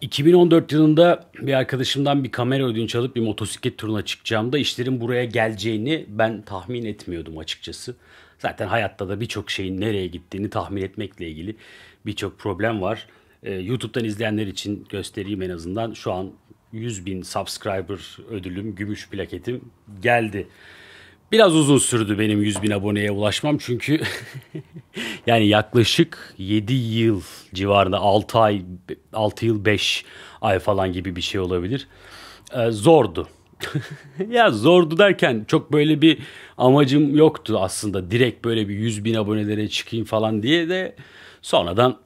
2014 yılında bir arkadaşımdan bir kamera ödünç alıp bir motosiklet turuna çıkacağımda işlerin buraya geleceğini ben tahmin etmiyordum açıkçası. Zaten hayatta da birçok şeyin nereye gittiğini tahmin etmekle ilgili birçok problem var. Ee, YouTube'dan izleyenler için göstereyim en azından. Şu an 100 bin subscriber ödülüm, gümüş plaketim geldi. Biraz uzun sürdü benim 100 bin aboneye ulaşmam çünkü yani yaklaşık 7 yıl civarında 6 ay 6 yıl 5 ay falan gibi bir şey olabilir. Ee, zordu. ya zordu derken çok böyle bir amacım yoktu aslında. Direkt böyle bir 100 bin abonelere çıkayım falan diye de sonradan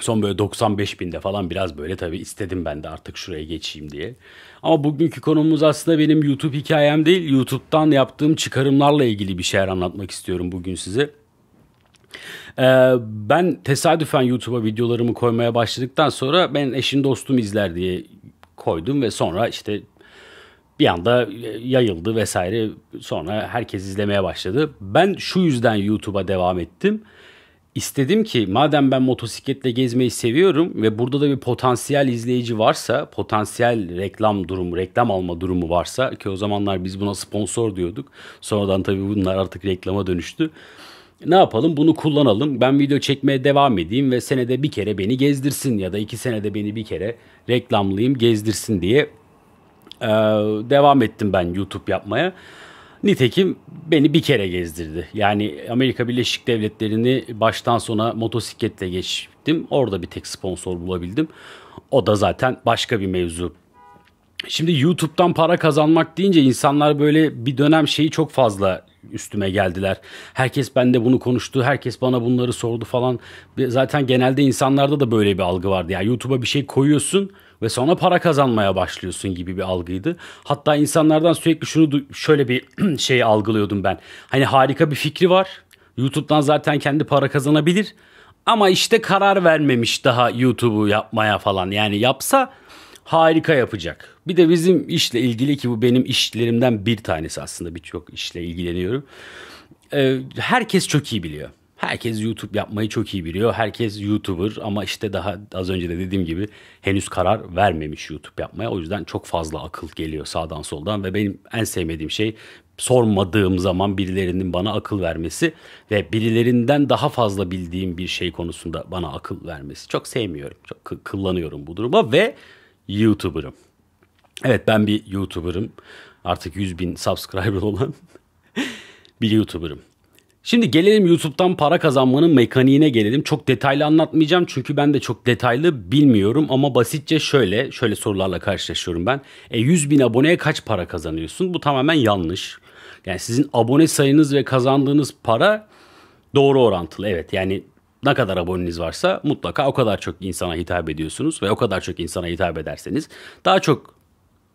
son böyle 95 binde falan biraz böyle tabii istedim ben de artık şuraya geçeyim diye. Ama bugünkü konumuz aslında benim YouTube hikayem değil. YouTube'dan yaptığım çıkarımlarla ilgili bir şeyler anlatmak istiyorum bugün size. Ee, ben tesadüfen YouTube'a videolarımı koymaya başladıktan sonra ben eşim dostum izler diye koydum ve sonra işte bir anda yayıldı vesaire. Sonra herkes izlemeye başladı. Ben şu yüzden YouTube'a devam ettim. İstedim ki madem ben motosikletle gezmeyi seviyorum ve burada da bir potansiyel izleyici varsa, potansiyel reklam durumu, reklam alma durumu varsa ki o zamanlar biz buna sponsor diyorduk. Sonradan tabii bunlar artık reklama dönüştü. Ne yapalım bunu kullanalım. Ben video çekmeye devam edeyim ve senede bir kere beni gezdirsin ya da iki senede beni bir kere reklamlayayım gezdirsin diye ee, devam ettim ben YouTube yapmaya. Nitekim beni bir kere gezdirdi. Yani Amerika Birleşik Devletleri'ni baştan sona motosikletle geçtim. Orada bir tek sponsor bulabildim. O da zaten başka bir mevzu. Şimdi YouTube'dan para kazanmak deyince insanlar böyle bir dönem şeyi çok fazla üstüme geldiler. Herkes bende bunu konuştu, herkes bana bunları sordu falan. Zaten genelde insanlarda da böyle bir algı vardı. Yani YouTube'a bir şey koyuyorsun ve sonra para kazanmaya başlıyorsun gibi bir algıydı. Hatta insanlardan sürekli şunu şöyle bir şey algılıyordum ben. Hani harika bir fikri var. YouTube'dan zaten kendi para kazanabilir. Ama işte karar vermemiş daha YouTube'u yapmaya falan. Yani yapsa harika yapacak. Bir de bizim işle ilgili ki bu benim işlerimden bir tanesi aslında birçok işle ilgileniyorum. Ee, herkes çok iyi biliyor. Herkes YouTube yapmayı çok iyi biliyor. Herkes YouTuber ama işte daha az önce de dediğim gibi henüz karar vermemiş YouTube yapmaya. O yüzden çok fazla akıl geliyor sağdan soldan ve benim en sevmediğim şey sormadığım zaman birilerinin bana akıl vermesi ve birilerinden daha fazla bildiğim bir şey konusunda bana akıl vermesi. Çok sevmiyorum. Çok kullanıyorum bu duruma ve YouTuber'ım. Evet ben bir YouTuber'ım. Artık 100 bin subscriber olan bir YouTuber'ım. Şimdi gelelim YouTube'dan para kazanmanın mekaniğine gelelim. Çok detaylı anlatmayacağım çünkü ben de çok detaylı bilmiyorum ama basitçe şöyle, şöyle sorularla karşılaşıyorum ben. E 100 bin aboneye kaç para kazanıyorsun? Bu tamamen yanlış. Yani sizin abone sayınız ve kazandığınız para doğru orantılı. Evet yani ne kadar aboneniz varsa mutlaka o kadar çok insana hitap ediyorsunuz ve o kadar çok insana hitap ederseniz daha çok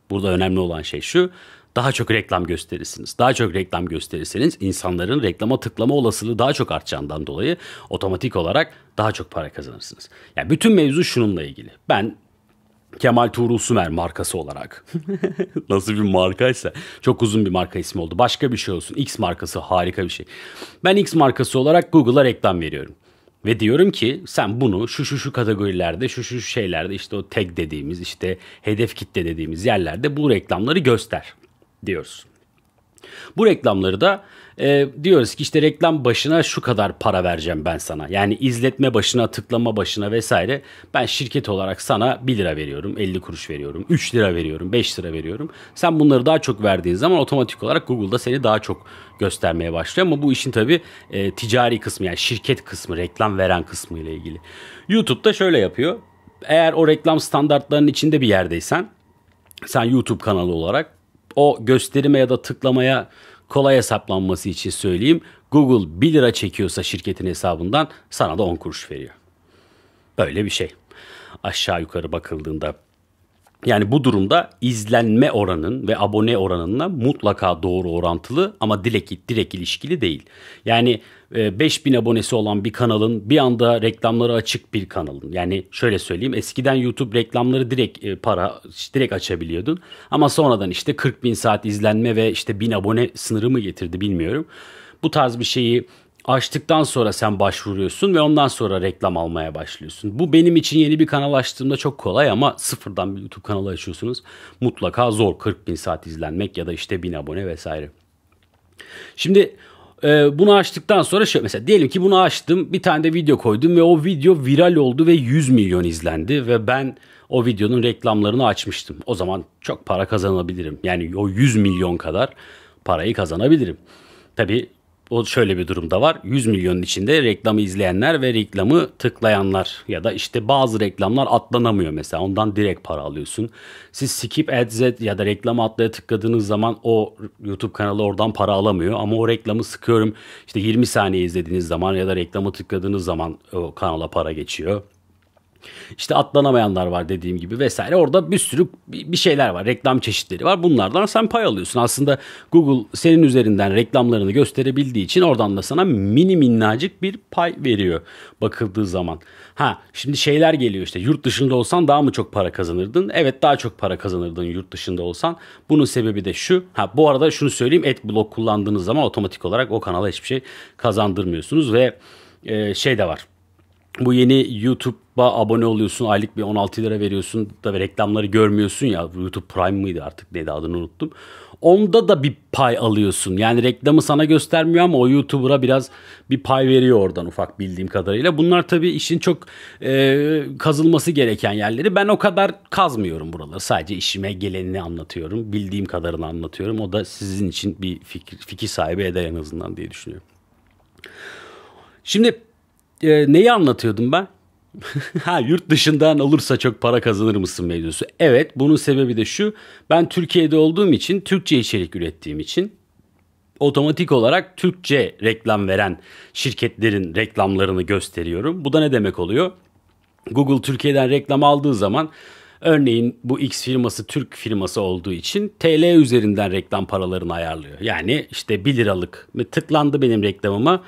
burada önemli olan şey şu daha çok reklam gösterirsiniz. Daha çok reklam gösterirseniz insanların reklama tıklama olasılığı daha çok artacağından dolayı otomatik olarak daha çok para kazanırsınız. Yani bütün mevzu şununla ilgili. Ben Kemal Tuğrul Sümer markası olarak. Nasıl bir markaysa. Çok uzun bir marka ismi oldu. Başka bir şey olsun. X markası harika bir şey. Ben X markası olarak Google'a reklam veriyorum. Ve diyorum ki sen bunu şu şu şu kategorilerde şu şu şeylerde işte o tag dediğimiz işte hedef kitle dediğimiz yerlerde bu reklamları göster diyoruz. Bu reklamları da e, diyoruz ki işte reklam başına şu kadar para vereceğim ben sana. Yani izletme başına, tıklama başına vesaire. Ben şirket olarak sana 1 lira veriyorum, 50 kuruş veriyorum, 3 lira veriyorum, 5 lira veriyorum. Sen bunları daha çok verdiğin zaman otomatik olarak Google'da seni daha çok göstermeye başlıyor. Ama bu işin tabii e, ticari kısmı yani şirket kısmı, reklam veren kısmı ile ilgili. YouTube'da şöyle yapıyor. Eğer o reklam standartlarının içinde bir yerdeysen sen YouTube kanalı olarak o gösterime ya da tıklamaya kolay hesaplanması için söyleyeyim. Google 1 lira çekiyorsa şirketin hesabından sana da 10 kuruş veriyor. Böyle bir şey. Aşağı yukarı bakıldığında. Yani bu durumda izlenme oranın ve abone oranınla mutlaka doğru orantılı ama direkt, direkt ilişkili değil. Yani 5000 e, abonesi olan bir kanalın bir anda reklamları açık bir kanalın. Yani şöyle söyleyeyim eskiden YouTube reklamları direkt e, para direkt açabiliyordun. Ama sonradan işte 40 bin saat izlenme ve işte 1000 abone sınırı mı getirdi bilmiyorum. Bu tarz bir şeyi açtıktan sonra sen başvuruyorsun ve ondan sonra reklam almaya başlıyorsun. Bu benim için yeni bir kanal açtığımda çok kolay ama sıfırdan bir YouTube kanalı açıyorsunuz. Mutlaka zor 40 bin saat izlenmek ya da işte bin abone vesaire. Şimdi e, bunu açtıktan sonra şöyle mesela diyelim ki bunu açtım bir tane de video koydum ve o video viral oldu ve 100 milyon izlendi ve ben o videonun reklamlarını açmıştım. O zaman çok para kazanabilirim yani o 100 milyon kadar parayı kazanabilirim. Tabi o şöyle bir durumda var. 100 milyonun içinde reklamı izleyenler ve reklamı tıklayanlar ya da işte bazı reklamlar atlanamıyor mesela. Ondan direkt para alıyorsun. Siz skip ads ya da reklam atlaya tıkladığınız zaman o YouTube kanalı oradan para alamıyor. Ama o reklamı sıkıyorum işte 20 saniye izlediğiniz zaman ya da reklamı tıkladığınız zaman o kanala para geçiyor. İşte atlanamayanlar var dediğim gibi vesaire. Orada bir sürü bir şeyler var. Reklam çeşitleri var. Bunlardan sen pay alıyorsun. Aslında Google senin üzerinden reklamlarını gösterebildiği için oradan da sana mini minnacık bir pay veriyor bakıldığı zaman. Ha şimdi şeyler geliyor işte yurt dışında olsan daha mı çok para kazanırdın? Evet daha çok para kazanırdın yurt dışında olsan. Bunun sebebi de şu. Ha bu arada şunu söyleyeyim adblock kullandığınız zaman otomatik olarak o kanala hiçbir şey kazandırmıyorsunuz ve e, şey de var bu yeni YouTube'a abone oluyorsun. Aylık bir 16 lira veriyorsun. da reklamları görmüyorsun ya. YouTube Prime mıydı artık neydi adını unuttum. Onda da bir pay alıyorsun. Yani reklamı sana göstermiyor ama o YouTuber'a biraz bir pay veriyor oradan ufak bildiğim kadarıyla. Bunlar tabii işin çok e, kazılması gereken yerleri. Ben o kadar kazmıyorum buraları. Sadece işime gelenini anlatıyorum. Bildiğim kadarını anlatıyorum. O da sizin için bir fikir, fikir sahibi eder en azından diye düşünüyorum. Şimdi e, neyi anlatıyordum ben? ha yurt dışından olursa çok para kazanır mısın mevzusu. Evet bunun sebebi de şu. Ben Türkiye'de olduğum için Türkçe içerik ürettiğim için otomatik olarak Türkçe reklam veren şirketlerin reklamlarını gösteriyorum. Bu da ne demek oluyor? Google Türkiye'den reklam aldığı zaman örneğin bu X firması Türk firması olduğu için TL üzerinden reklam paralarını ayarlıyor. Yani işte 1 liralık tıklandı benim reklamıma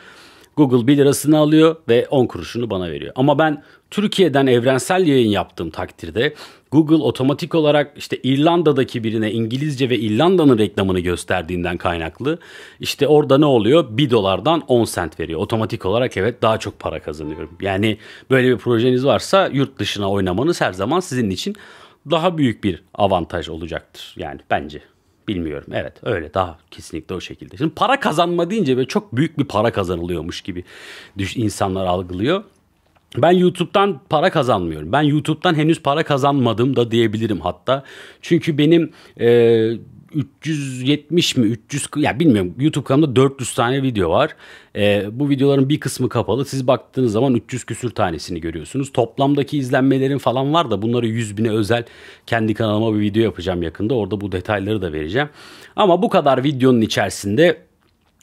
Google 1 lirasını alıyor ve 10 kuruşunu bana veriyor. Ama ben Türkiye'den evrensel yayın yaptığım takdirde Google otomatik olarak işte İrlanda'daki birine İngilizce ve İrlanda'nın reklamını gösterdiğinden kaynaklı işte orada ne oluyor? 1 dolardan 10 sent veriyor. Otomatik olarak evet daha çok para kazanıyorum. Yani böyle bir projeniz varsa yurt dışına oynamanız her zaman sizin için daha büyük bir avantaj olacaktır. Yani bence. Bilmiyorum. Evet öyle daha kesinlikle o şekilde. Şimdi para kazanma deyince böyle çok büyük bir para kazanılıyormuş gibi insanlar algılıyor. Ben YouTube'dan para kazanmıyorum. Ben YouTube'dan henüz para kazanmadım da diyebilirim hatta. Çünkü benim e, 370 mi 300 ya bilmiyorum YouTube kanalımda 400 tane video var. Ee, bu videoların bir kısmı kapalı. Siz baktığınız zaman 300 küsür tanesini görüyorsunuz. Toplamdaki izlenmelerin falan var da bunları 100 bine özel kendi kanalıma bir video yapacağım yakında. Orada bu detayları da vereceğim. Ama bu kadar videonun içerisinde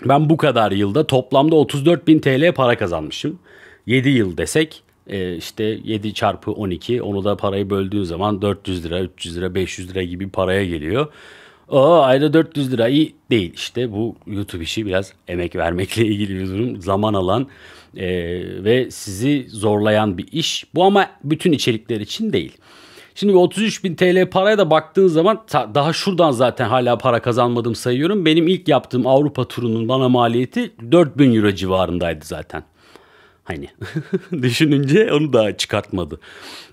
ben bu kadar yılda toplamda 34 bin TL para kazanmışım. 7 yıl desek e, işte 7 çarpı 12 onu da parayı böldüğün zaman 400 lira 300 lira 500 lira gibi paraya geliyor. Aa ayda 400 lira iyi değil. işte bu YouTube işi biraz emek vermekle ilgili bir durum. Zaman alan e, ve sizi zorlayan bir iş. Bu ama bütün içerikler için değil. Şimdi 33 bin TL paraya da baktığın zaman daha şuradan zaten hala para kazanmadım sayıyorum. Benim ilk yaptığım Avrupa turunun bana maliyeti 4 bin euro civarındaydı zaten. Hani düşününce onu da çıkartmadı.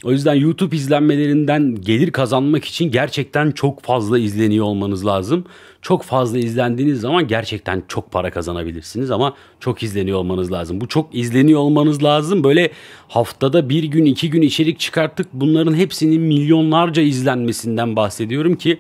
O yüzden YouTube izlenmelerinden gelir kazanmak için gerçekten çok fazla izleniyor olmanız lazım. Çok fazla izlendiğiniz zaman gerçekten çok para kazanabilirsiniz ama çok izleniyor olmanız lazım. Bu çok izleniyor olmanız lazım. Böyle haftada bir gün iki gün içerik çıkarttık. Bunların hepsinin milyonlarca izlenmesinden bahsediyorum ki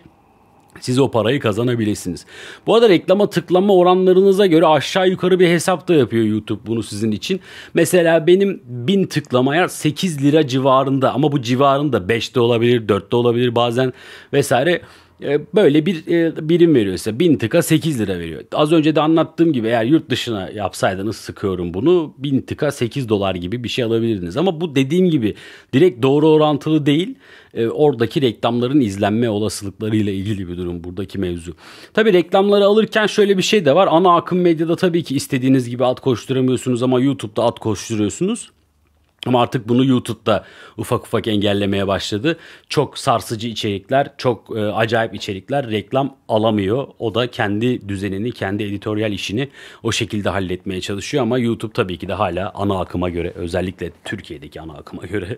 siz o parayı kazanabilirsiniz. Bu arada reklama tıklama oranlarınıza göre aşağı yukarı bir hesap da yapıyor YouTube bunu sizin için. Mesela benim 1000 tıklamaya 8 lira civarında ama bu civarında 5 de olabilir 4 de olabilir bazen vesaire e, böyle bir e, birim veriyorsa size. 1000 tıka 8 lira veriyor. Az önce de anlattığım gibi eğer yurt dışına yapsaydınız sıkıyorum bunu 1000 tıka 8 dolar gibi bir şey alabilirdiniz. Ama bu dediğim gibi direkt doğru orantılı değil. E, oradaki reklamların izlenme olasılıklarıyla ilgili bir durum buradaki mevzu. Tabii reklamları alırken şöyle bir şey de var. Ana akım medyada tabii ki istediğiniz gibi at koşturamıyorsunuz ama YouTube'da at koşturuyorsunuz. Ama artık bunu YouTube'da ufak ufak engellemeye başladı. Çok sarsıcı içerikler, çok e, acayip içerikler reklam alamıyor. O da kendi düzenini, kendi editoryal işini o şekilde halletmeye çalışıyor ama YouTube tabii ki de hala ana akıma göre, özellikle Türkiye'deki ana akıma göre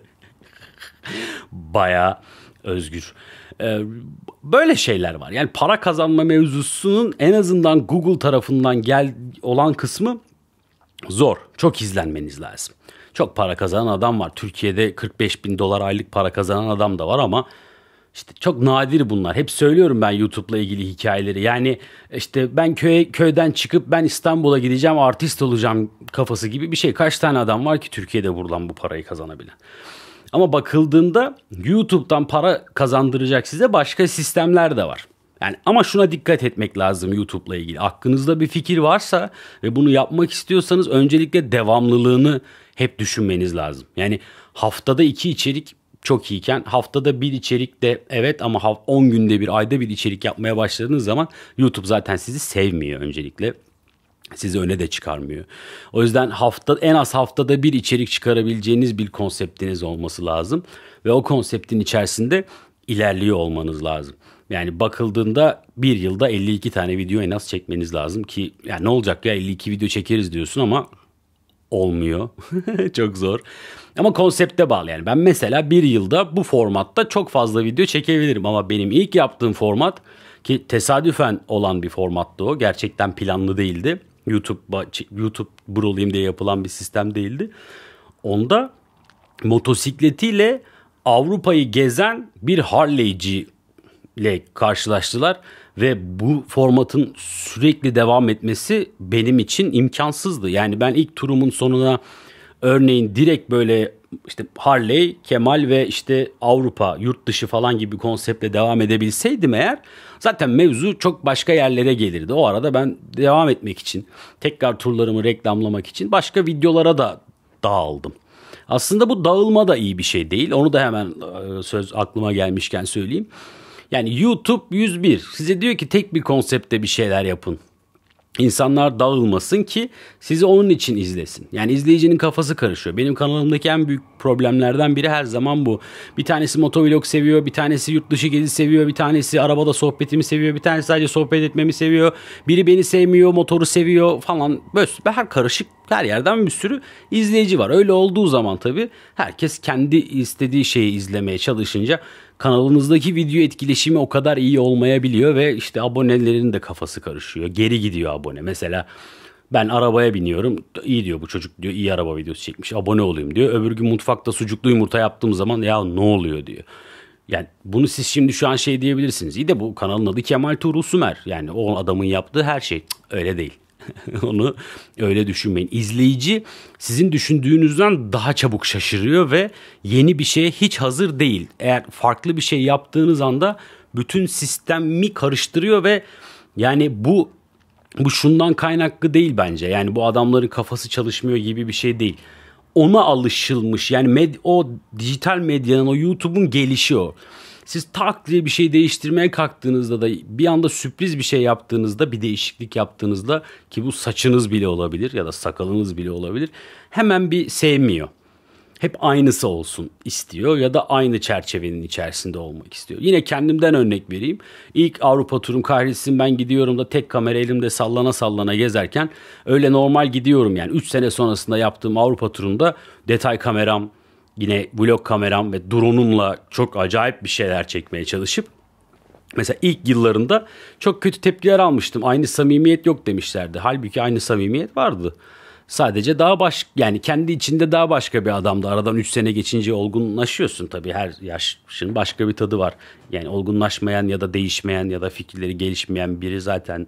bayağı özgür. Ee, böyle şeyler var. Yani para kazanma mevzusunun en azından Google tarafından gel olan kısmı zor. Çok izlenmeniz lazım. Çok para kazanan adam var. Türkiye'de 45 bin dolar aylık para kazanan adam da var ama işte çok nadir bunlar. Hep söylüyorum ben YouTube'la ilgili hikayeleri. Yani işte ben köye, köyden çıkıp ben İstanbul'a gideceğim artist olacağım kafası gibi bir şey. Kaç tane adam var ki Türkiye'de buradan bu parayı kazanabilen? Ama bakıldığında YouTube'dan para kazandıracak size başka sistemler de var. Yani ama şuna dikkat etmek lazım YouTube'la ilgili. Aklınızda bir fikir varsa ve bunu yapmak istiyorsanız öncelikle devamlılığını hep düşünmeniz lazım. Yani haftada iki içerik çok iyiken haftada bir içerik de evet ama 10 günde bir ayda bir içerik yapmaya başladığınız zaman YouTube zaten sizi sevmiyor öncelikle. Sizi öne de çıkarmıyor. O yüzden hafta en az haftada bir içerik çıkarabileceğiniz bir konseptiniz olması lazım ve o konseptin içerisinde ilerliyor olmanız lazım. Yani bakıldığında bir yılda 52 tane video en az çekmeniz lazım ki yani ne olacak ya 52 video çekeriz diyorsun ama olmuyor. çok zor. Ama konsepte bağlı yani. Ben mesela bir yılda bu formatta çok fazla video çekebilirim. Ama benim ilk yaptığım format ki tesadüfen olan bir formattı o. Gerçekten planlı değildi. YouTube YouTube brolayım diye yapılan bir sistem değildi. Onda motosikletiyle Avrupa'yı gezen bir Harley'ci ile karşılaştılar ve bu formatın sürekli devam etmesi benim için imkansızdı. Yani ben ilk turumun sonuna örneğin direkt böyle işte Harley, Kemal ve işte Avrupa, yurt dışı falan gibi konseptle devam edebilseydim eğer zaten mevzu çok başka yerlere gelirdi. O arada ben devam etmek için, tekrar turlarımı reklamlamak için başka videolara da dağıldım. Aslında bu dağılma da iyi bir şey değil. Onu da hemen e, söz aklıma gelmişken söyleyeyim. Yani YouTube 101 size diyor ki tek bir konsepte bir şeyler yapın. İnsanlar dağılmasın ki sizi onun için izlesin. Yani izleyicinin kafası karışıyor. Benim kanalımdaki en büyük problemlerden biri her zaman bu. Bir tanesi motovlog seviyor, bir tanesi yurt dışı gezi seviyor, bir tanesi arabada sohbetimi seviyor, bir tanesi sadece sohbet etmemi seviyor. Biri beni sevmiyor, motoru seviyor falan. Böyle her karışık her yerden bir sürü izleyici var. Öyle olduğu zaman tabii herkes kendi istediği şeyi izlemeye çalışınca kanalınızdaki video etkileşimi o kadar iyi olmayabiliyor ve işte abonelerin de kafası karışıyor. Geri gidiyor abone. Mesela ben arabaya biniyorum. İyi diyor bu çocuk diyor. iyi araba videosu çekmiş. Abone olayım diyor. Öbür gün mutfakta sucuklu yumurta yaptığım zaman ya ne oluyor diyor. Yani bunu siz şimdi şu an şey diyebilirsiniz. İyi de bu kanalın adı Kemal Tuğrul Sümer. Yani o adamın yaptığı her şey öyle değil. Onu öyle düşünmeyin. İzleyici sizin düşündüğünüzden daha çabuk şaşırıyor ve yeni bir şeye hiç hazır değil. Eğer farklı bir şey yaptığınız anda bütün sistemi karıştırıyor ve yani bu bu şundan kaynaklı değil bence. Yani bu adamların kafası çalışmıyor gibi bir şey değil. Ona alışılmış. Yani med, o dijital medyanın, o YouTube'un gelişi o. Siz tak diye bir şey değiştirmeye kalktığınızda da bir anda sürpriz bir şey yaptığınızda bir değişiklik yaptığınızda ki bu saçınız bile olabilir ya da sakalınız bile olabilir. Hemen bir sevmiyor. Hep aynısı olsun istiyor ya da aynı çerçevenin içerisinde olmak istiyor. Yine kendimden örnek vereyim. İlk Avrupa turum kahretsin ben gidiyorum da tek kamera elimde sallana sallana gezerken öyle normal gidiyorum yani. 3 sene sonrasında yaptığım Avrupa turunda detay kameram, yine vlog kameram ve drone'umla çok acayip bir şeyler çekmeye çalışıp mesela ilk yıllarında çok kötü tepkiler almıştım. Aynı samimiyet yok demişlerdi. Halbuki aynı samimiyet vardı. Sadece daha baş yani kendi içinde daha başka bir adamdı. Aradan 3 sene geçince olgunlaşıyorsun tabii. Her yaşın başka bir tadı var. Yani olgunlaşmayan ya da değişmeyen ya da fikirleri gelişmeyen biri zaten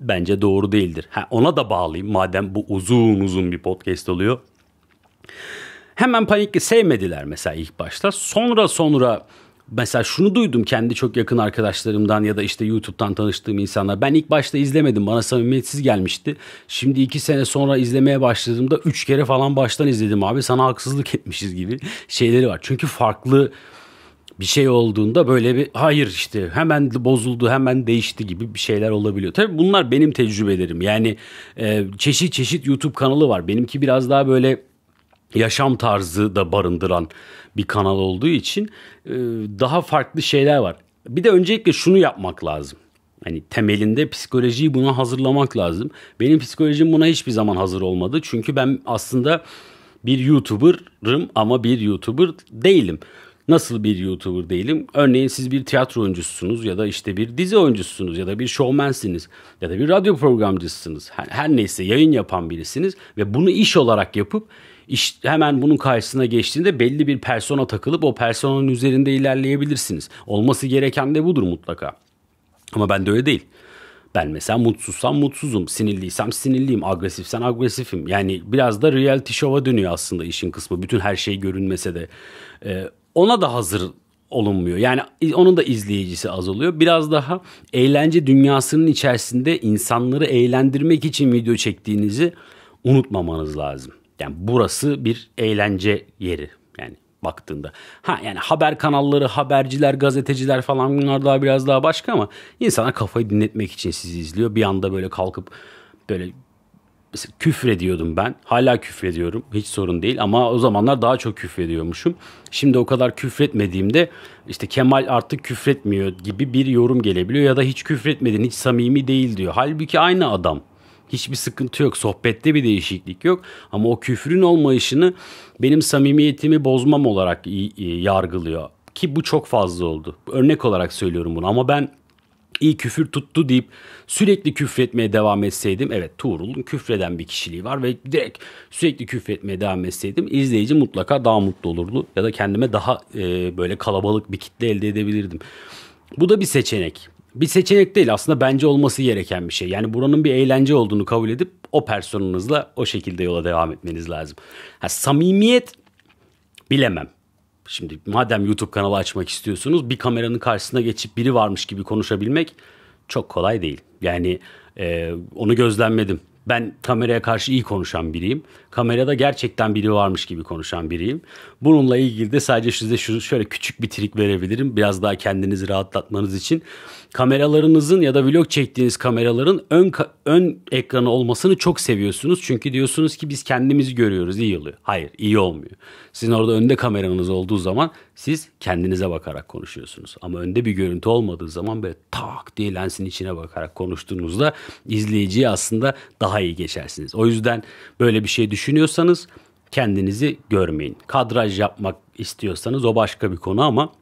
bence doğru değildir. Ha, ona da bağlayayım madem bu uzun uzun bir podcast oluyor. Hemen panikli sevmediler mesela ilk başta. Sonra sonra mesela şunu duydum kendi çok yakın arkadaşlarımdan ya da işte YouTube'dan tanıştığım insanlar. Ben ilk başta izlemedim. Bana samimiyetsiz gelmişti. Şimdi iki sene sonra izlemeye başladığımda üç kere falan baştan izledim abi. Sana haksızlık etmişiz gibi şeyleri var. Çünkü farklı bir şey olduğunda böyle bir hayır işte hemen bozuldu hemen değişti gibi bir şeyler olabiliyor. Tabii bunlar benim tecrübelerim yani e, çeşit çeşit YouTube kanalı var benimki biraz daha böyle yaşam tarzı da barındıran bir kanal olduğu için e, daha farklı şeyler var. Bir de öncelikle şunu yapmak lazım. Hani temelinde psikolojiyi buna hazırlamak lazım. Benim psikolojim buna hiçbir zaman hazır olmadı. Çünkü ben aslında bir YouTuber'ım ama bir YouTuber değilim. Nasıl bir YouTuber değilim? Örneğin siz bir tiyatro oyuncusunuz ya da işte bir dizi oyuncusunuz ya da bir şovmensiniz ya da bir radyo programcısınız. Her, her neyse yayın yapan birisiniz ve bunu iş olarak yapıp iş, hemen bunun karşısına geçtiğinde belli bir persona takılıp o personanın üzerinde ilerleyebilirsiniz. Olması gereken de budur mutlaka. Ama ben de öyle değil. Ben mesela mutsuzsam mutsuzum, sinirliysem sinirliyim, agresifsen agresifim. Yani biraz da reality show'a dönüyor aslında işin kısmı. Bütün her şey görünmese de. Ee, ona da hazır olunmuyor. Yani onun da izleyicisi az oluyor. Biraz daha eğlence dünyasının içerisinde insanları eğlendirmek için video çektiğinizi unutmamanız lazım. Yani burası bir eğlence yeri yani baktığında. Ha yani haber kanalları, haberciler, gazeteciler falan bunlar daha biraz daha başka ama insana kafayı dinletmek için sizi izliyor. Bir anda böyle kalkıp böyle mesela küfrediyordum ben. Hala küfrediyorum. Hiç sorun değil ama o zamanlar daha çok küfrediyormuşum. Şimdi o kadar küfretmediğimde işte Kemal artık küfretmiyor gibi bir yorum gelebiliyor ya da hiç küfretmedin, hiç samimi değil diyor. Halbuki aynı adam. Hiçbir sıkıntı yok. Sohbette bir değişiklik yok. Ama o küfrün olmayışını benim samimiyetimi bozmam olarak yargılıyor. Ki bu çok fazla oldu. Örnek olarak söylüyorum bunu ama ben iyi küfür tuttu deyip sürekli küfretmeye devam etseydim evet Tuğrul'un küfreden bir kişiliği var ve direkt sürekli küfretmeye devam etseydim izleyici mutlaka daha mutlu olurdu ya da kendime daha e, böyle kalabalık bir kitle elde edebilirdim. Bu da bir seçenek bir seçenek değil aslında bence olması gereken bir şey. Yani buranın bir eğlence olduğunu kabul edip o personanızla o şekilde yola devam etmeniz lazım. Ha, samimiyet bilemem. Şimdi madem YouTube kanalı açmak istiyorsunuz bir kameranın karşısına geçip biri varmış gibi konuşabilmek çok kolay değil. Yani e, onu gözlemledim. Ben kameraya karşı iyi konuşan biriyim. Kamerada gerçekten biri varmış gibi konuşan biriyim. Bununla ilgili de sadece size şöyle küçük bir trik verebilirim. Biraz daha kendinizi rahatlatmanız için kameralarınızın ya da vlog çektiğiniz kameraların ön ön ekranı olmasını çok seviyorsunuz. Çünkü diyorsunuz ki biz kendimizi görüyoruz iyi oluyor. Hayır iyi olmuyor. Sizin orada önde kameranız olduğu zaman siz kendinize bakarak konuşuyorsunuz. Ama önde bir görüntü olmadığı zaman böyle tak diye lensin içine bakarak konuştuğunuzda izleyiciyi aslında daha iyi geçersiniz. O yüzden böyle bir şey düşünüyorsanız kendinizi görmeyin. Kadraj yapmak istiyorsanız o başka bir konu ama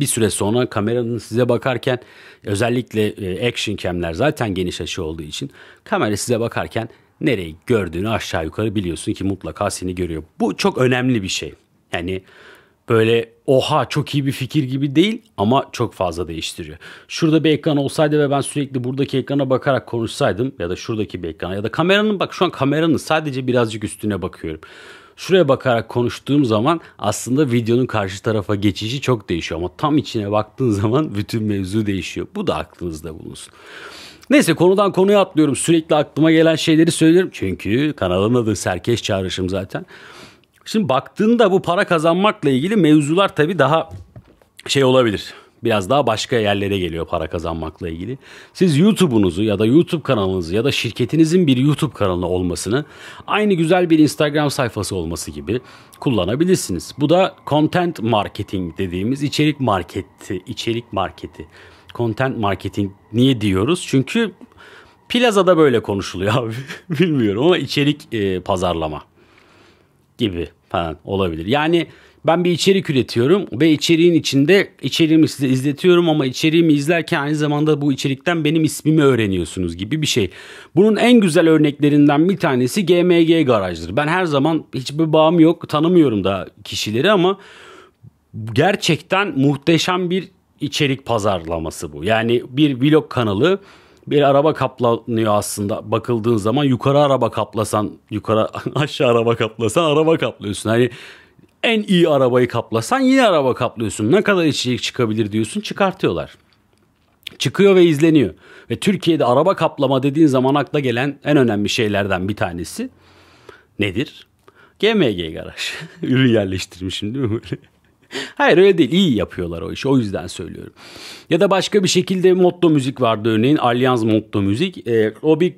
bir süre sonra kameranın size bakarken özellikle e, action cam'ler zaten geniş açı olduğu için kamera size bakarken nereyi gördüğünü aşağı yukarı biliyorsun ki mutlaka seni görüyor. Bu çok önemli bir şey. Yani böyle oha çok iyi bir fikir gibi değil ama çok fazla değiştiriyor. Şurada bir ekran olsaydı ve ben sürekli buradaki ekrana bakarak konuşsaydım ya da şuradaki bir ekrana ya da kameranın bak şu an kameranın sadece birazcık üstüne bakıyorum şuraya bakarak konuştuğum zaman aslında videonun karşı tarafa geçişi çok değişiyor. Ama tam içine baktığın zaman bütün mevzu değişiyor. Bu da aklınızda bulunsun. Neyse konudan konuya atlıyorum. Sürekli aklıma gelen şeyleri söylerim Çünkü kanalın adı Serkeş Çağrışım zaten. Şimdi baktığında bu para kazanmakla ilgili mevzular tabii daha şey olabilir biraz daha başka yerlere geliyor para kazanmakla ilgili. Siz YouTube'unuzu ya da YouTube kanalınızı ya da şirketinizin bir YouTube kanalı olmasını aynı güzel bir Instagram sayfası olması gibi kullanabilirsiniz. Bu da content marketing dediğimiz içerik marketi, içerik marketi. Content marketing niye diyoruz? Çünkü plazada böyle konuşuluyor abi. Bilmiyorum ama içerik e, pazarlama gibi falan olabilir. Yani ben bir içerik üretiyorum ve içeriğin içinde içeriğimi size izletiyorum ama içeriğimi izlerken aynı zamanda bu içerikten benim ismimi öğreniyorsunuz gibi bir şey. Bunun en güzel örneklerinden bir tanesi GMG garajdır. Ben her zaman hiçbir bağım yok, tanımıyorum da kişileri ama gerçekten muhteşem bir içerik pazarlaması bu. Yani bir vlog kanalı bir araba kaplanıyor aslında bakıldığın zaman yukarı araba kaplasan yukarı aşağı araba kaplasan araba kaplıyorsun. Hani en iyi arabayı kaplasan yine araba kaplıyorsun. Ne kadar içecek çıkabilir diyorsun çıkartıyorlar. Çıkıyor ve izleniyor. Ve Türkiye'de araba kaplama dediğin zaman akla gelen en önemli şeylerden bir tanesi nedir? GMG garaj. Ürün yerleştirmişim değil mi böyle? Hayır öyle değil. İyi yapıyorlar o işi. O yüzden söylüyorum. Ya da başka bir şekilde Motto Müzik vardı örneğin. Allianz Motto Müzik. E, o bir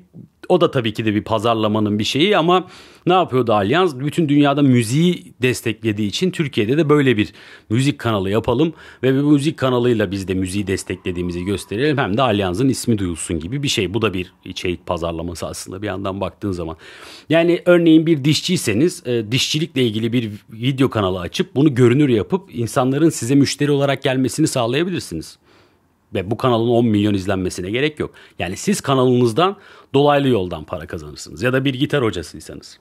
o da tabii ki de bir pazarlamanın bir şeyi ama ne yapıyordu Allianz? Bütün dünyada müziği desteklediği için Türkiye'de de böyle bir müzik kanalı yapalım ve bu müzik kanalıyla biz de müziği desteklediğimizi gösterelim. Hem de Allianz'ın ismi duyulsun gibi bir şey. Bu da bir içerik pazarlaması aslında bir yandan baktığın zaman. Yani örneğin bir dişçiyseniz e, dişçilikle ilgili bir video kanalı açıp bunu görünür yapıp insanların size müşteri olarak gelmesini sağlayabilirsiniz ve bu kanalın 10 milyon izlenmesine gerek yok. Yani siz kanalınızdan dolaylı yoldan para kazanırsınız. Ya da bir gitar hocasıysanız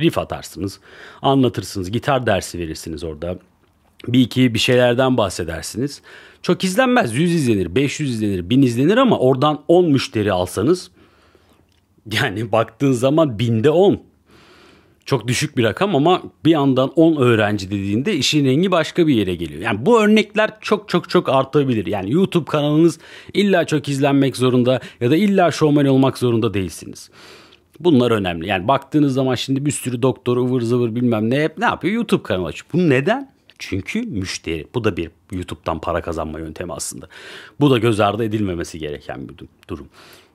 riff atarsınız, anlatırsınız, gitar dersi verirsiniz orada. Bir iki bir şeylerden bahsedersiniz. Çok izlenmez. 100 izlenir, 500 izlenir, 1000 izlenir ama oradan 10 müşteri alsanız yani baktığın zaman binde 10. Çok düşük bir rakam ama bir yandan 10 öğrenci dediğinde işin rengi başka bir yere geliyor. Yani bu örnekler çok çok çok artabilir. Yani YouTube kanalınız illa çok izlenmek zorunda ya da illa şovmen olmak zorunda değilsiniz. Bunlar önemli. Yani baktığınız zaman şimdi bir sürü doktor ıvır zıvır bilmem ne hep ne yapıyor? YouTube kanalı açıyor. Bu neden? Çünkü müşteri. Bu da bir YouTube'dan para kazanma yöntemi aslında. Bu da göz ardı edilmemesi gereken bir durum.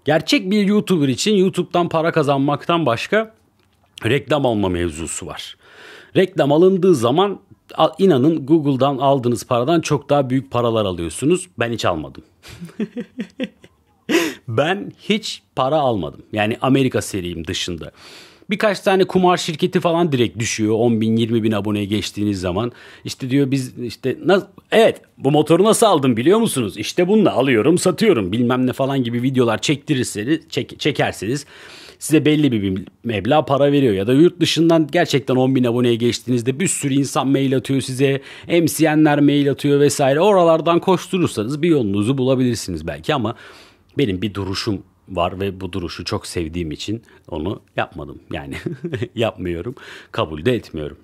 Gerçek bir YouTuber için YouTube'dan para kazanmaktan başka reklam alma mevzusu var. Reklam alındığı zaman inanın Google'dan aldığınız paradan çok daha büyük paralar alıyorsunuz. Ben hiç almadım. ben hiç para almadım. Yani Amerika seriyim dışında. Birkaç tane kumar şirketi falan direkt düşüyor. 10 bin 20 bin aboneye geçtiğiniz zaman. işte diyor biz işte nasıl, evet bu motoru nasıl aldım biliyor musunuz? İşte bununla alıyorum satıyorum bilmem ne falan gibi videolar çektirirseniz çek, çekerseniz size belli bir meblağ para veriyor. Ya da yurt dışından gerçekten 10 bin aboneye geçtiğinizde bir sürü insan mail atıyor size. MCN'ler mail atıyor vesaire. Oralardan koşturursanız bir yolunuzu bulabilirsiniz belki ama benim bir duruşum var ve bu duruşu çok sevdiğim için onu yapmadım. Yani yapmıyorum. Kabul de etmiyorum.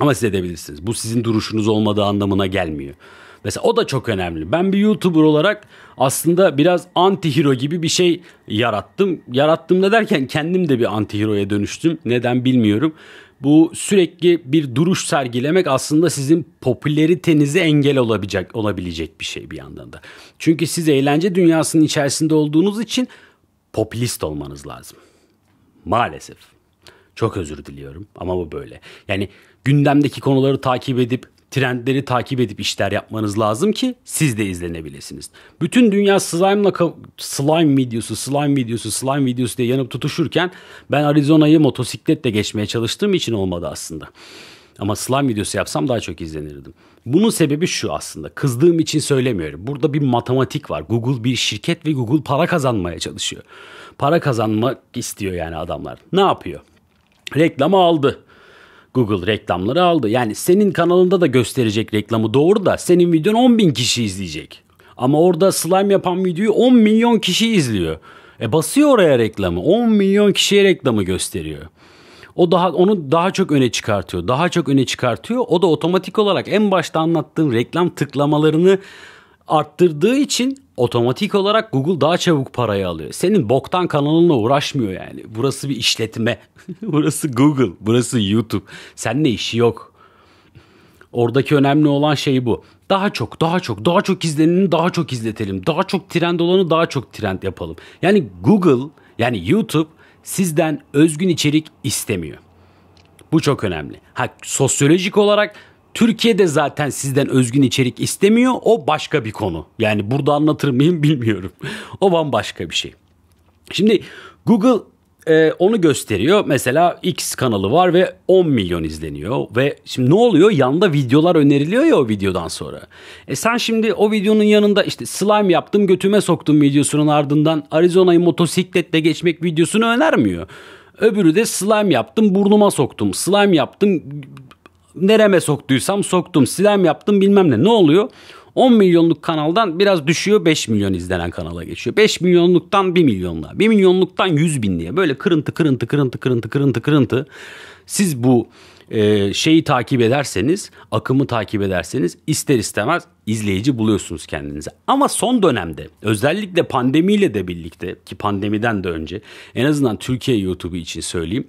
Ama siz edebilirsiniz. Bu sizin duruşunuz olmadığı anlamına gelmiyor. Mesela o da çok önemli. Ben bir YouTuber olarak aslında biraz anti-hero gibi bir şey yarattım. Yarattım da derken kendim de bir anti-hero'ya dönüştüm. Neden bilmiyorum. Bu sürekli bir duruş sergilemek aslında sizin popüleritenize engel olabilecek olabilecek bir şey bir yandan da. Çünkü siz eğlence dünyasının içerisinde olduğunuz için popülist olmanız lazım. Maalesef. Çok özür diliyorum ama bu böyle. Yani gündemdeki konuları takip edip trendleri takip edip işler yapmanız lazım ki siz de izlenebilirsiniz. Bütün dünya slime'la slime videosu, slime videosu, slime videosu diye yanıp tutuşurken ben Arizona'yı motosikletle geçmeye çalıştığım için olmadı aslında. Ama slime videosu yapsam daha çok izlenirdim. Bunun sebebi şu aslında. Kızdığım için söylemiyorum. Burada bir matematik var. Google bir şirket ve Google para kazanmaya çalışıyor. Para kazanmak istiyor yani adamlar. Ne yapıyor? Reklamı aldı. Google reklamları aldı. Yani senin kanalında da gösterecek reklamı doğru da senin videon 10 bin kişi izleyecek. Ama orada slime yapan videoyu 10 milyon kişi izliyor. E basıyor oraya reklamı. 10 milyon kişiye reklamı gösteriyor. O daha onu daha çok öne çıkartıyor. Daha çok öne çıkartıyor. O da otomatik olarak en başta anlattığım reklam tıklamalarını arttırdığı için otomatik olarak Google daha çabuk parayı alıyor. Senin boktan kanalınla uğraşmıyor yani. Burası bir işletme. burası Google, burası YouTube. Sen ne işi yok. Oradaki önemli olan şey bu. Daha çok, daha çok, daha çok izleneni daha çok izletelim. Daha çok trend olanı daha çok trend yapalım. Yani Google, yani YouTube sizden özgün içerik istemiyor. Bu çok önemli. Ha sosyolojik olarak Türkiye'de zaten sizden özgün içerik istemiyor. O başka bir konu. Yani burada anlatır mıyım bilmiyorum. o bambaşka bir şey. Şimdi Google e, onu gösteriyor. Mesela X kanalı var ve 10 milyon izleniyor. Ve şimdi ne oluyor? Yanında videolar öneriliyor ya o videodan sonra. E sen şimdi o videonun yanında işte slime yaptım götüme soktum videosunun ardından Arizona'yı motosikletle geçmek videosunu önermiyor. Öbürü de slime yaptım burnuma soktum. Slime yaptım nereme soktuysam soktum silem yaptım bilmem ne ne oluyor? 10 milyonluk kanaldan biraz düşüyor 5 milyon izlenen kanala geçiyor. 5 milyonluktan 1 milyonla 1 milyonluktan 100 binliğe böyle kırıntı kırıntı kırıntı kırıntı kırıntı kırıntı. Siz bu e, şeyi takip ederseniz akımı takip ederseniz ister istemez izleyici buluyorsunuz kendinize. Ama son dönemde özellikle pandemiyle de birlikte ki pandemiden de önce en azından Türkiye YouTube'u için söyleyeyim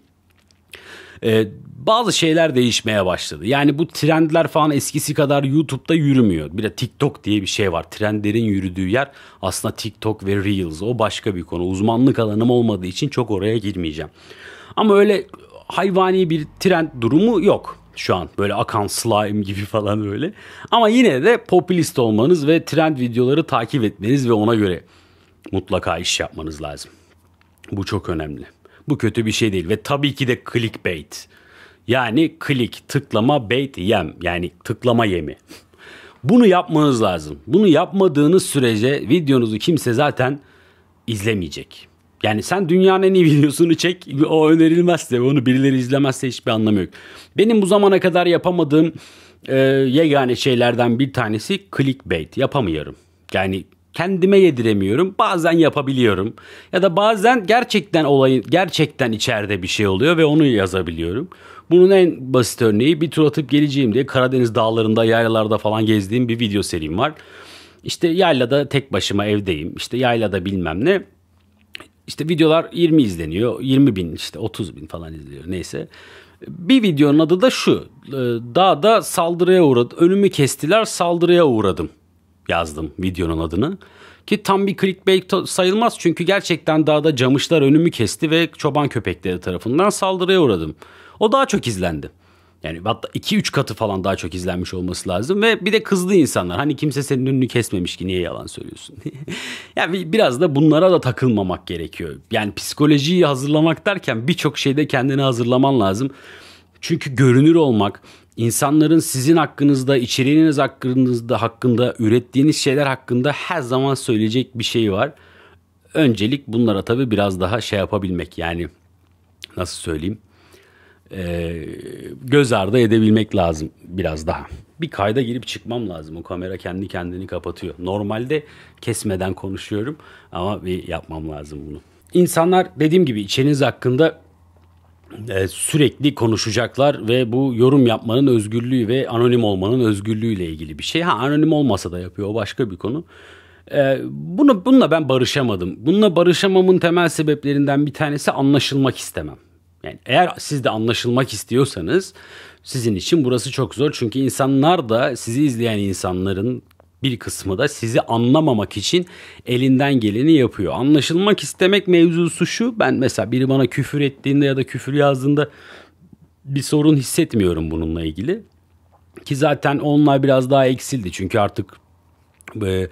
e, bazı şeyler değişmeye başladı. Yani bu trendler falan eskisi kadar YouTube'da yürümüyor. Bir de TikTok diye bir şey var. Trendlerin yürüdüğü yer aslında TikTok ve Reels. O başka bir konu. Uzmanlık alanım olmadığı için çok oraya girmeyeceğim. Ama öyle hayvani bir trend durumu yok şu an. Böyle akan slime gibi falan öyle. Ama yine de popülist olmanız ve trend videoları takip etmeniz ve ona göre mutlaka iş yapmanız lazım. Bu çok önemli. Bu kötü bir şey değil ve tabii ki de clickbait. Yani klik, tıklama, bait, yem. Yani tıklama yemi. Bunu yapmanız lazım. Bunu yapmadığınız sürece videonuzu kimse zaten izlemeyecek. Yani sen dünyanın en iyi videosunu çek o önerilmezse onu birileri izlemezse hiçbir anlamı yok. Benim bu zamana kadar yapamadığım e, yegane şeylerden bir tanesi clickbait yapamıyorum. Yani kendime yediremiyorum. Bazen yapabiliyorum. Ya da bazen gerçekten olayın gerçekten içeride bir şey oluyor ve onu yazabiliyorum. Bunun en basit örneği bir tur atıp geleceğim diye Karadeniz dağlarında, yaylalarda falan gezdiğim bir video serim var. İşte yaylada tek başıma evdeyim. İşte yaylada bilmem ne. İşte videolar 20 izleniyor. 20 bin işte 30 bin falan izliyor neyse. Bir videonun adı da şu. E, dağda saldırıya uğradım. Önümü kestiler saldırıya uğradım yazdım videonun adını. Ki tam bir clickbait sayılmaz çünkü gerçekten dağda camışlar önümü kesti ve çoban köpekleri tarafından saldırıya uğradım. O daha çok izlendi. Yani hatta 2-3 katı falan daha çok izlenmiş olması lazım. Ve bir de kızdı insanlar. Hani kimse senin önünü kesmemiş ki niye yalan söylüyorsun yani biraz da bunlara da takılmamak gerekiyor. Yani psikolojiyi hazırlamak derken birçok şeyde kendini hazırlaman lazım. Çünkü görünür olmak, İnsanların sizin hakkınızda, içeriğiniz hakkınızda, hakkında, ürettiğiniz şeyler hakkında her zaman söyleyecek bir şey var. Öncelik bunlara tabii biraz daha şey yapabilmek yani nasıl söyleyeyim e, göz ardı edebilmek lazım biraz daha. Bir kayda girip çıkmam lazım. O kamera kendi kendini kapatıyor. Normalde kesmeden konuşuyorum ama bir yapmam lazım bunu. İnsanlar dediğim gibi içeriğiniz hakkında e, sürekli konuşacaklar ve bu yorum yapmanın özgürlüğü ve anonim olmanın özgürlüğüyle ilgili bir şey. Ha anonim olmasa da yapıyor o başka bir konu. E, bunu bununla ben barışamadım. Bununla barışamamın temel sebeplerinden bir tanesi anlaşılmak istemem. Yani eğer siz de anlaşılmak istiyorsanız sizin için burası çok zor. Çünkü insanlar da sizi izleyen insanların bir kısmı da sizi anlamamak için elinden geleni yapıyor. Anlaşılmak istemek mevzusu şu. Ben mesela biri bana küfür ettiğinde ya da küfür yazdığında bir sorun hissetmiyorum bununla ilgili. Ki zaten onlar biraz daha eksildi. Çünkü artık e,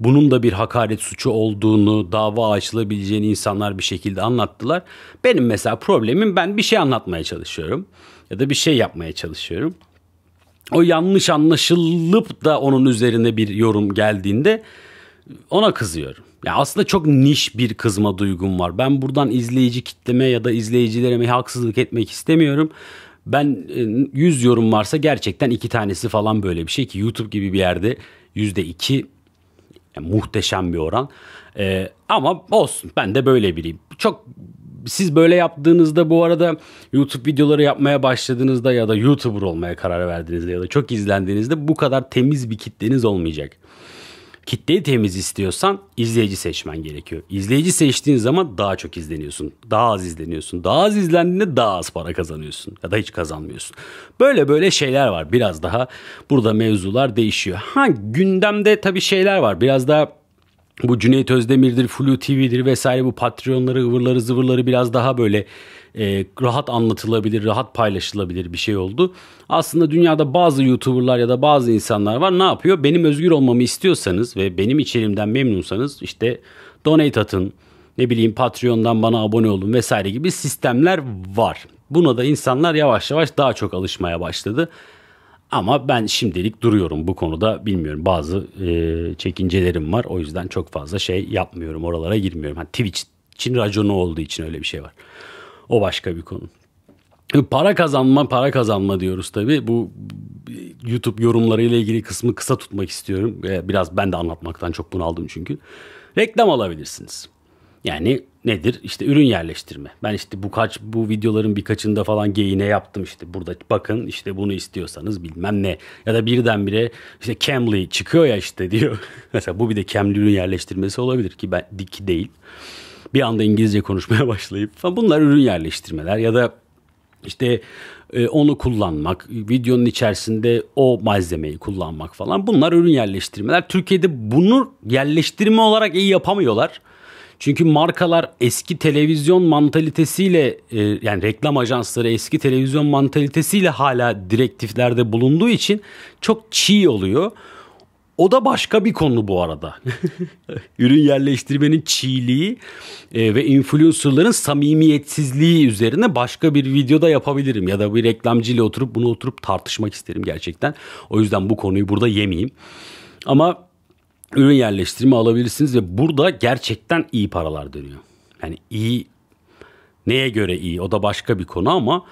bunun da bir hakaret suçu olduğunu, dava açılabileceğini insanlar bir şekilde anlattılar. Benim mesela problemim ben bir şey anlatmaya çalışıyorum ya da bir şey yapmaya çalışıyorum o yanlış anlaşılıp da onun üzerine bir yorum geldiğinde ona kızıyorum. Ya aslında çok niş bir kızma duygum var. Ben buradan izleyici kitleme ya da izleyicilerime haksızlık etmek istemiyorum. Ben 100 e, yorum varsa gerçekten iki tanesi falan böyle bir şey ki YouTube gibi bir yerde yüzde iki yani e, muhteşem bir oran. Ee, ama olsun ben de böyle biriyim. Çok siz böyle yaptığınızda bu arada YouTube videoları yapmaya başladığınızda ya da YouTuber olmaya karar verdiğinizde ya da çok izlendiğinizde bu kadar temiz bir kitleniz olmayacak. Kitleyi temiz istiyorsan izleyici seçmen gerekiyor. İzleyici seçtiğin zaman daha çok izleniyorsun. Daha az izleniyorsun. Daha az izlendiğinde daha az para kazanıyorsun. Ya da hiç kazanmıyorsun. Böyle böyle şeyler var. Biraz daha burada mevzular değişiyor. Ha gündemde tabii şeyler var. Biraz daha bu Cüneyt Özdemir'dir, Flu TV'dir vesaire bu Patreon'ları, ıvırları, zıvırları biraz daha böyle e, rahat anlatılabilir, rahat paylaşılabilir bir şey oldu. Aslında dünyada bazı YouTuber'lar ya da bazı insanlar var. Ne yapıyor? Benim özgür olmamı istiyorsanız ve benim içerimden memnunsanız işte donate atın, ne bileyim Patreon'dan bana abone olun vesaire gibi sistemler var. Buna da insanlar yavaş yavaş daha çok alışmaya başladı. Ama ben şimdilik duruyorum bu konuda bilmiyorum bazı e, çekincelerim var o yüzden çok fazla şey yapmıyorum oralara girmiyorum. Hani Twitch için raconu olduğu için öyle bir şey var. O başka bir konu. Para kazanma, para kazanma diyoruz tabi Bu YouTube yorumlarıyla ilgili kısmı kısa tutmak istiyorum. E, biraz ben de anlatmaktan çok bunaldım çünkü. Reklam alabilirsiniz. Yani nedir? İşte ürün yerleştirme. Ben işte bu kaç bu videoların birkaçında falan geyine yaptım işte burada bakın işte bunu istiyorsanız bilmem ne. Ya da birdenbire işte Cambly çıkıyor ya işte diyor. Mesela bu bir de Cambly ürün yerleştirmesi olabilir ki ben ki değil. Bir anda İngilizce konuşmaya başlayıp falan bunlar ürün yerleştirmeler ya da işte e, onu kullanmak, videonun içerisinde o malzemeyi kullanmak falan bunlar ürün yerleştirmeler. Türkiye'de bunu yerleştirme olarak iyi yapamıyorlar. Çünkü markalar eski televizyon mantalitesiyle e, yani reklam ajansları eski televizyon mantalitesiyle hala direktiflerde bulunduğu için çok çiğ oluyor. O da başka bir konu bu arada. Ürün yerleştirmenin çiğliği e, ve influencerların samimiyetsizliği üzerine başka bir videoda yapabilirim. Ya da bir reklamcıyla oturup bunu oturup tartışmak isterim gerçekten. O yüzden bu konuyu burada yemeyeyim. Ama ürün yerleştirme alabilirsiniz ve burada gerçekten iyi paralar dönüyor. Yani iyi neye göre iyi o da başka bir konu ama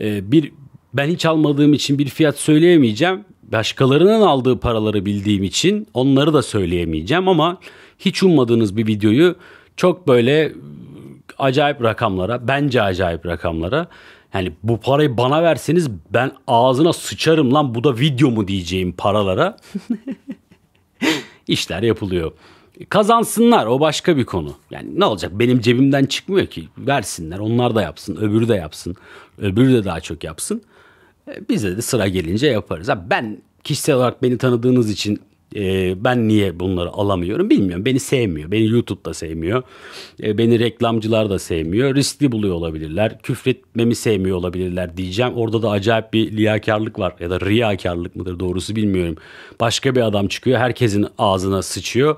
e, bir ben hiç almadığım için bir fiyat söyleyemeyeceğim. Başkalarının aldığı paraları bildiğim için onları da söyleyemeyeceğim ama hiç ummadığınız bir videoyu çok böyle acayip rakamlara, bence acayip rakamlara yani bu parayı bana verseniz ben ağzına sıçarım lan bu da video mu diyeceğim paralara işler yapılıyor. Kazansınlar o başka bir konu. Yani ne olacak benim cebimden çıkmıyor ki versinler onlar da yapsın öbürü de yapsın öbürü de daha çok yapsın. E, bize de sıra gelince yaparız. Ben kişisel olarak beni tanıdığınız için e, ben niye bunları alamıyorum bilmiyorum. Beni sevmiyor. Beni YouTube da sevmiyor. E, beni reklamcılar da sevmiyor. Riskli buluyor olabilirler. Küfretmemi sevmiyor olabilirler diyeceğim. Orada da acayip bir liyakarlık var. Ya da riyakarlık mıdır doğrusu bilmiyorum. Başka bir adam çıkıyor. Herkesin ağzına sıçıyor.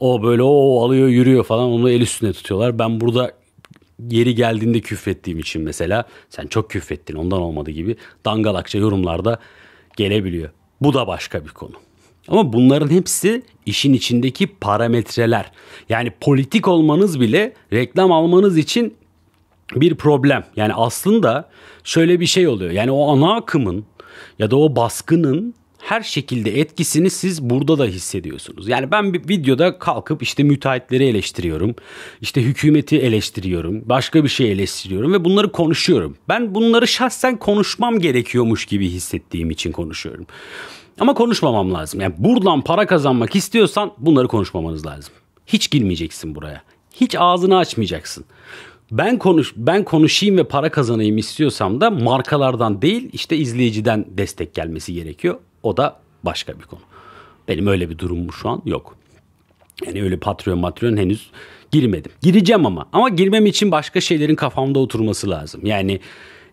O böyle o alıyor yürüyor falan. Onu el üstüne tutuyorlar. Ben burada yeri geldiğinde küfrettiğim için mesela sen çok küfrettin ondan olmadı gibi dangalakça yorumlarda gelebiliyor. Bu da başka bir konu. Ama bunların hepsi işin içindeki parametreler. Yani politik olmanız bile reklam almanız için bir problem. Yani aslında şöyle bir şey oluyor. Yani o ana akımın ya da o baskının her şekilde etkisini siz burada da hissediyorsunuz. Yani ben bir videoda kalkıp işte müteahhitleri eleştiriyorum. işte hükümeti eleştiriyorum. Başka bir şey eleştiriyorum ve bunları konuşuyorum. Ben bunları şahsen konuşmam gerekiyormuş gibi hissettiğim için konuşuyorum. Ama konuşmamam lazım. Yani buradan para kazanmak istiyorsan bunları konuşmamanız lazım. Hiç girmeyeceksin buraya. Hiç ağzını açmayacaksın. Ben konuş ben konuşayım ve para kazanayım istiyorsam da markalardan değil işte izleyiciden destek gelmesi gerekiyor. O da başka bir konu. Benim öyle bir durumum şu an yok. Yani öyle Patreon Patreon henüz girmedim. Gireceğim ama. Ama girmem için başka şeylerin kafamda oturması lazım. Yani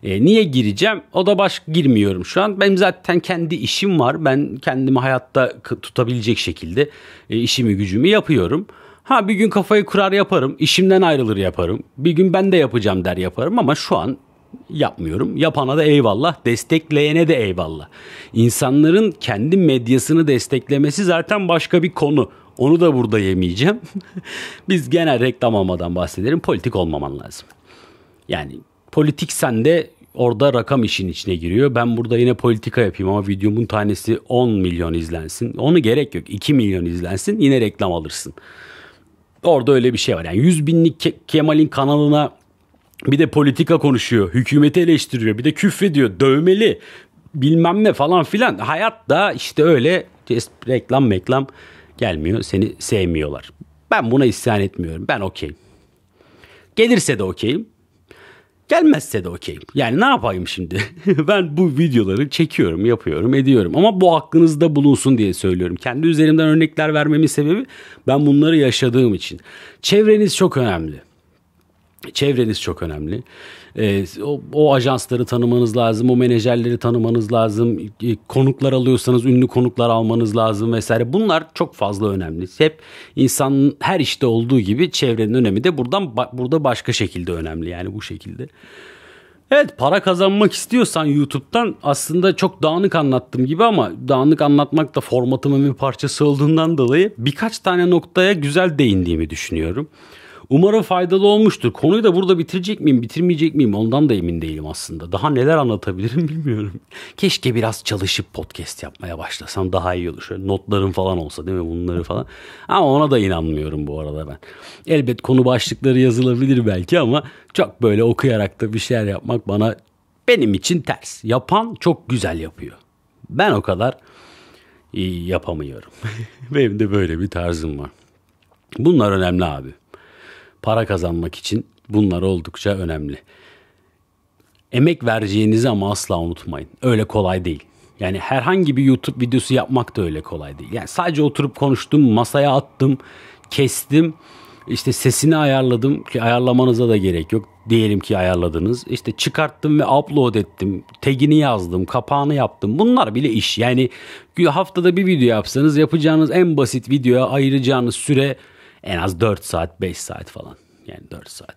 e, niye gireceğim? O da baş girmiyorum şu an. Benim zaten kendi işim var. Ben kendimi hayatta tutabilecek şekilde e, işimi gücümü yapıyorum. Ha bir gün kafayı kurar yaparım. İşimden ayrılır yaparım. Bir gün ben de yapacağım der yaparım ama şu an yapmıyorum. Yapana da eyvallah, destekleyene de eyvallah. İnsanların kendi medyasını desteklemesi zaten başka bir konu. Onu da burada yemeyeceğim. Biz genel reklam olmadan bahsedelim. Politik olmaman lazım. Yani politiksen de Orada rakam işin içine giriyor. Ben burada yine politika yapayım ama videomun tanesi 10 milyon izlensin. Onu gerek yok. 2 milyon izlensin yine reklam alırsın. Orada öyle bir şey var. Yani 100 binlik Ke- Kemal'in kanalına bir de politika konuşuyor. Hükümeti eleştiriyor. Bir de küfrediyor. Dövmeli. Bilmem ne falan filan. Hayat da işte öyle reklam meklam gelmiyor. Seni sevmiyorlar. Ben buna isyan etmiyorum. Ben okeyim. Gelirse de okeyim. Gelmezse de okeyim. Yani ne yapayım şimdi? ben bu videoları çekiyorum, yapıyorum, ediyorum. Ama bu aklınızda bulunsun diye söylüyorum. Kendi üzerimden örnekler vermemin sebebi ben bunları yaşadığım için. Çevreniz çok önemli. Çevreniz çok önemli. E, o, o ajansları tanımanız lazım, o menajerleri tanımanız lazım, e, konuklar alıyorsanız ünlü konuklar almanız lazım vesaire. Bunlar çok fazla önemli. Hep insanın her işte olduğu gibi çevrenin önemi de buradan burada başka şekilde önemli yani bu şekilde. Evet para kazanmak istiyorsan YouTube'dan aslında çok dağınık anlattım gibi ama dağınık anlatmak da formatımın bir parçası olduğundan dolayı birkaç tane noktaya güzel değindiğimi düşünüyorum. Umarım faydalı olmuştur. Konuyu da burada bitirecek miyim, bitirmeyecek miyim ondan da emin değilim aslında. Daha neler anlatabilirim bilmiyorum. Keşke biraz çalışıp podcast yapmaya başlasam daha iyi olur. Şöyle notlarım falan olsa değil mi bunları falan. Ama ona da inanmıyorum bu arada ben. Elbet konu başlıkları yazılabilir belki ama çok böyle okuyarak da bir şeyler yapmak bana benim için ters. Yapan çok güzel yapıyor. Ben o kadar yapamıyorum. Benim de böyle bir tarzım var. Bunlar önemli abi para kazanmak için bunlar oldukça önemli. Emek vereceğinizi ama asla unutmayın. Öyle kolay değil. Yani herhangi bir YouTube videosu yapmak da öyle kolay değil. Yani sadece oturup konuştum, masaya attım, kestim. işte sesini ayarladım ki ayarlamanıza da gerek yok. Diyelim ki ayarladınız. İşte çıkarttım ve upload ettim. Tagini yazdım, kapağını yaptım. Bunlar bile iş. Yani haftada bir video yapsanız yapacağınız en basit videoya ayıracağınız süre en az 4 saat 5 saat falan. Yani 4 saat.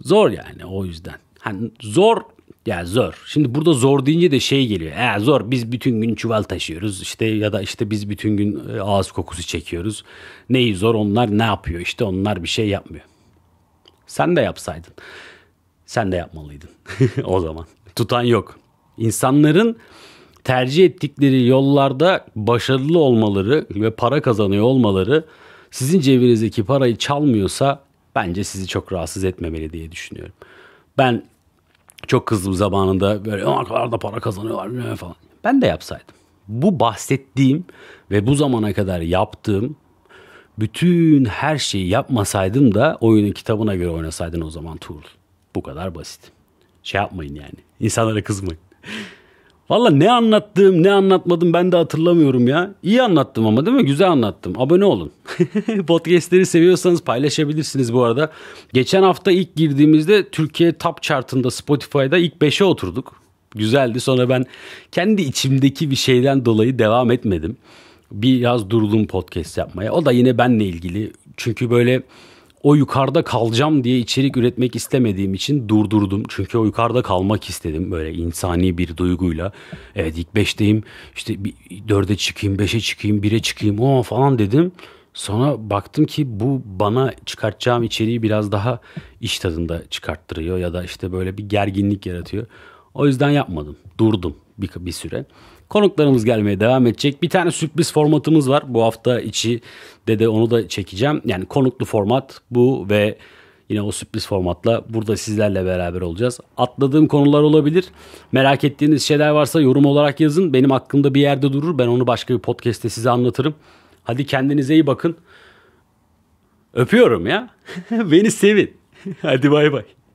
Zor yani o yüzden. Hani zor ya zor. Şimdi burada zor deyince de şey geliyor. E, zor biz bütün gün çuval taşıyoruz işte ya da işte biz bütün gün e, ağız kokusu çekiyoruz. Neyi zor onlar ne yapıyor işte onlar bir şey yapmıyor. Sen de yapsaydın. Sen de yapmalıydın o zaman. Tutan yok. İnsanların tercih ettikleri yollarda başarılı olmaları ve para kazanıyor olmaları sizin cebinizdeki parayı çalmıyorsa bence sizi çok rahatsız etmemeli diye düşünüyorum. Ben çok kızdım zamanında böyle ne kadar da para kazanıyorlar bilmem falan. Ben de yapsaydım. Bu bahsettiğim ve bu zamana kadar yaptığım bütün her şeyi yapmasaydım da oyunun kitabına göre oynasaydın o zaman Tuğrul. Bu kadar basit. Şey yapmayın yani. İnsanlara kızmayın. Valla ne anlattım ne anlatmadım ben de hatırlamıyorum ya. İyi anlattım ama değil mi? Güzel anlattım. Abone olun. Podcast'leri seviyorsanız paylaşabilirsiniz bu arada. Geçen hafta ilk girdiğimizde Türkiye Top Chart'ında Spotify'da ilk 5'e oturduk. Güzeldi. Sonra ben kendi içimdeki bir şeyden dolayı devam etmedim. Biraz durdum podcast yapmaya. O da yine benle ilgili. Çünkü böyle o yukarıda kalacağım diye içerik üretmek istemediğim için durdurdum. Çünkü o yukarıda kalmak istedim böyle insani bir duyguyla. Evet ilk beşteyim, işte dörde çıkayım beşe çıkayım bire çıkayım o falan dedim. Sonra baktım ki bu bana çıkartacağım içeriği biraz daha iş tadında çıkarttırıyor ya da işte böyle bir gerginlik yaratıyor. O yüzden yapmadım. Durdum bir, bir süre. Konuklarımız gelmeye devam edecek. Bir tane sürpriz formatımız var. Bu hafta içi de de onu da çekeceğim. Yani konuklu format bu ve yine o sürpriz formatla burada sizlerle beraber olacağız. Atladığım konular olabilir. Merak ettiğiniz şeyler varsa yorum olarak yazın. Benim aklımda bir yerde durur. Ben onu başka bir podcast'te size anlatırım. Hadi kendinize iyi bakın. Öpüyorum ya. Beni sevin. Hadi bay bay.